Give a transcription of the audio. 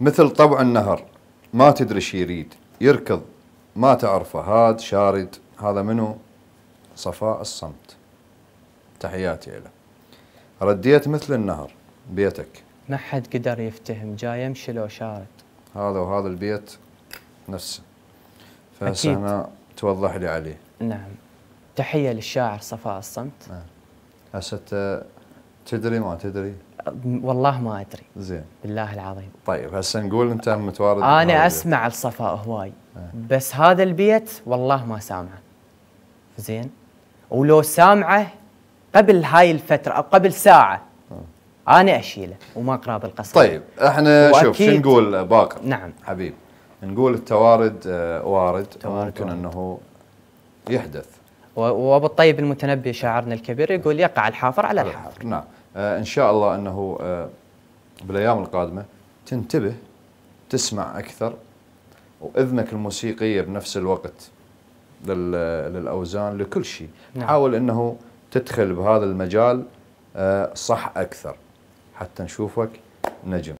مثل طوع النهر ما تدري ايش يريد يركض ما تعرفه هاد شارد هذا منو صفاء الصمت تحياتي له رديت مثل النهر بيتك ما حد قدر يفتهم جاي يمشي لو شارد هذا وهذا البيت نفسه فهنا توضح لي عليه نعم تحية للشاعر صفاء الصمت نعم هسه تدري ما تدري؟ والله ما ادري زين بالله العظيم طيب هسه نقول انت متوارد انا اسمع الصفاء هواي آه. بس هذا البيت والله ما سامعه زين ولو سامعه قبل هاي الفتره او قبل ساعه آه. انا اشيله وما اقرا بالقصة طيب احنا شوف شو نقول باكر نعم حبيب نقول التوارد آه، وارد ممكن وارد. انه يحدث وابو الطيب المتنبي شاعرنا الكبير يقول يقع الحافر على الحافر نعم آه، ان شاء الله انه آه، بالايام القادمه تنتبه تسمع اكثر واذنك الموسيقيه بنفس الوقت للاوزان لكل شيء نعم. حاول انه تدخل بهذا المجال آه، صح اكثر حتى نشوفك نجم